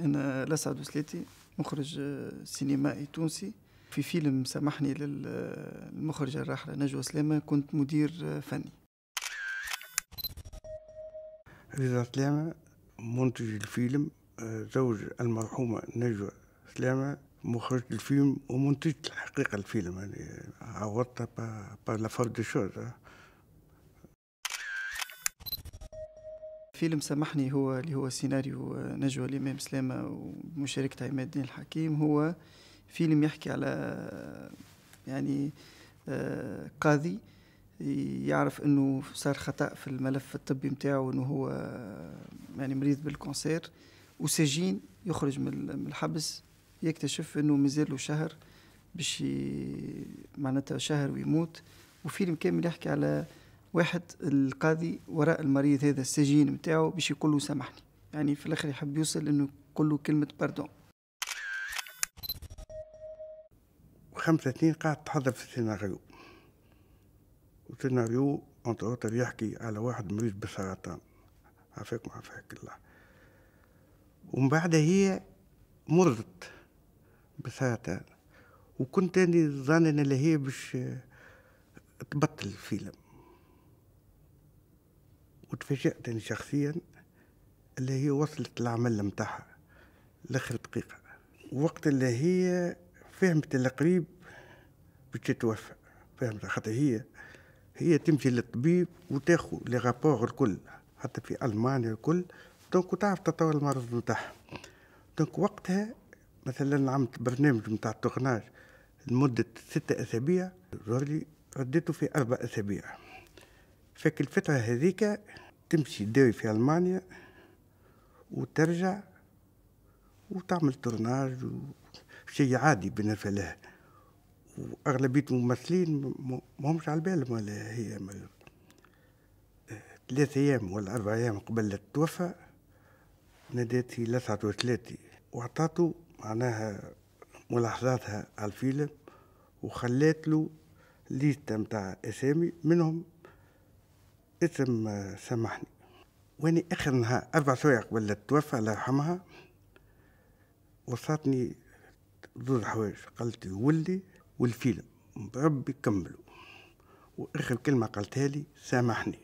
أنا الأسعد وسلاتي مخرج سينمائي تونسي في فيلم سامحني للمخرجة الراحلة نجوى سلامة كنت مدير فني رضا سلامة منتج الفيلم زوج المرحومة نجوى سلامة مخرج الفيلم ومنتج الحقيقة الفيلم يعني عوضتها با, با لا فور دو شوز فيلم سامحني هو اللي هو سيناريو آه، نجوى الإمام سلامة ومشاركة عماد الدين الحكيم هو فيلم يحكي على آه، يعني آه، قاضي يعرف انه صار خطا في الملف الطبي نتاعو انه هو يعني مريض بالكونسير وسجين يخرج من الحبس يكتشف انه مازال له شهر باش معناتها شهر ويموت وفيلم كامل يحكي على واحد القاضي وراء المريض هذا السجين نتاعو باش يقول له سامحني يعني في الاخر يحب يوصل انه يقول له كلمه باردون خمسة سنين قعدت تحضر في السيناريو والسيناريو انت اوتر يحكي على واحد مريض بالسرطان عافاك ما عافاك الله ومن بعد هي مرضت بالسرطان وكنت اني ظن ان اللي هي باش تبطل الفيلم وتفاجأتني أنا شخصيا اللي هي وصلت العمل متاعها لاخر دقيقة وقت اللي هي فهمت القريب باش تتوفى فهمت خاطر هي هي تمشي للطبيب وتاخو لي رابور الكل حتى في المانيا الكل دونك وتعرف تطور المرض نتاعها دونك وقتها مثلا عملت برنامج نتاع التورناج لمدة ستة أسابيع ظهر رديته في أربع أسابيع فك الفترة هذيك تمشي تداوي في ألمانيا وترجع وتعمل تورناج وشي عادي بالنسبة لها وأغلبية الممثلين ما همش على بالهم ولا هي ثلاثة أيام ولا أربع أيام قبل التوفى نادات في لسعة وثلاثة وعطاته معناها ملاحظاتها على الفيلم وخلات له ليستة متاع أسامي منهم اسم آه، سامحني واني اخر نهار اربع سوايع قبل توفى الله يرحمها وصلتني زوز حوايج قالت لي ولدي والفيلم بربي كملوا واخر كلمه قالتها لي سامحني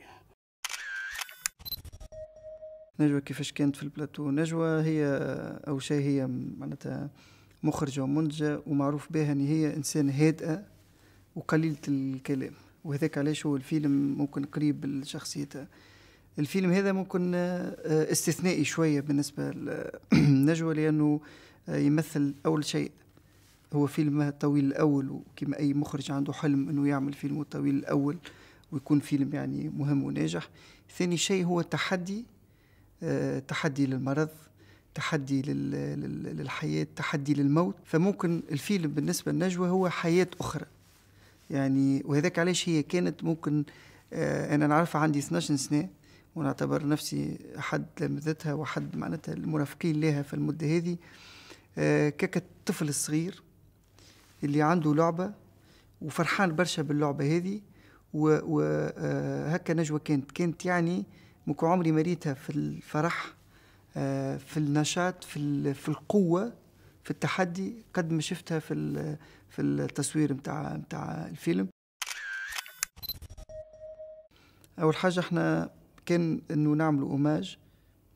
نجوى كيفاش كانت في البلاتو نجوى هي آه، أول شيء هي معناتها مخرجة ومنتجة ومعروف بها أن هي إنسانة هادئة وقليلة الكلام وهذاك علاش هو الفيلم ممكن قريب لشخصيته الفيلم هذا ممكن آه، استثنائي شويه بالنسبه لنجوى لانه آه، يمثل اول شيء هو فيلم طويل الاول وكما اي مخرج عنده حلم انه يعمل فيلم الطويل الاول ويكون فيلم يعني مهم وناجح ثاني شيء هو تحدي آه، تحدي للمرض تحدي للحياة تحدي للموت فممكن الفيلم بالنسبة لنجوى هو حياة أخرى يعني وهذاك علاش هي كانت ممكن آه، انا نعرفها عندي 12 سنه ونعتبر نفسي حد لمذتها وحد معناتها المرافقين لها في المده هذه آه، كك الطفل الصغير اللي عنده لعبه وفرحان برشا باللعبه هذه وهكا آه، نجوى كانت كانت يعني ممكن عمري مريتها في الفرح في النشاط في, في القوه في التحدي قد ما شفتها في في التصوير متاع متاع الفيلم اول حاجه احنا كان انه نعملوا اوماج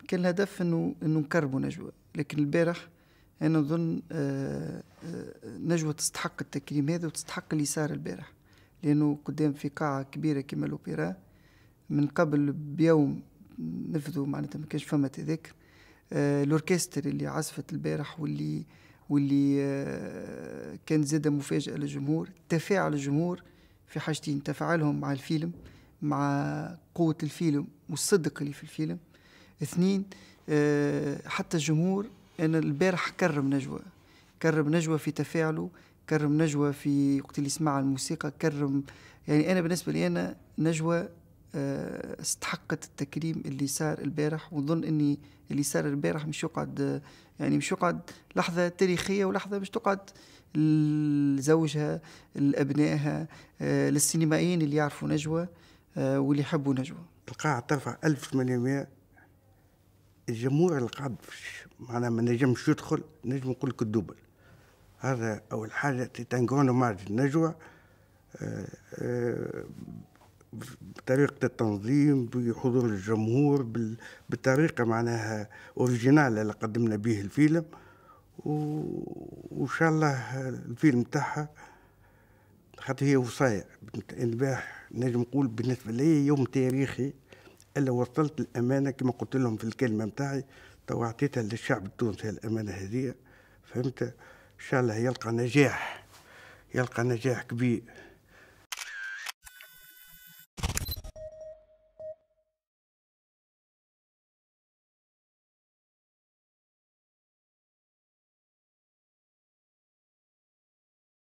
كان الهدف انه انه نكربوا نجوى لكن البارح انا نظن آه، آه، نجوى تستحق التكريم هذا وتستحق اللي صار البارح لانه قدام في قاعه كبيره كما الاوبرا من قبل بيوم نفذوا معناتها ما كانش فما تذاكر آه، الاوركستر اللي عزفت البارح واللي واللي آه، كانت زادة مفاجأة للجمهور تفاعل الجمهور في حاجتين تفاعلهم مع الفيلم مع قوة الفيلم والصدق اللي في الفيلم اثنين آه، حتى الجمهور أنا البارح كرم نجوى كرم نجوى في تفاعله كرم نجوى في وقت اللي يسمع الموسيقى كرم يعني أنا بالنسبة لي أنا نجوى آه، استحقت التكريم اللي صار البارح ونظن اني اللي صار البارح مش يقعد يعني مش يقعد لحظه تاريخيه ولحظه مش تقعد لزوجها لابنائها آه، للسينمائيين اللي يعرفوا نجوى آه، واللي يحبوا نجوى القاعة ترفع 1800 الجمهور اللي قاعد معناها ما نجمش يدخل نجم نقول لك الدوبل هذا اول حاجه تتنقون مع نجوى بطريقه التنظيم بحضور الجمهور بطريقه معناها اوريجينال اللي قدمنا به الفيلم وان شاء الله الفيلم تاعها خاطر هي وصاية انباح نجم نقول بالنسبة لي يوم تاريخي اللي وصلت الأمانة كما قلت لهم في الكلمة متاعي تو أعطيتها للشعب التونسي الأمانة هذه فهمت إن شاء الله يلقى نجاح يلقى نجاح كبير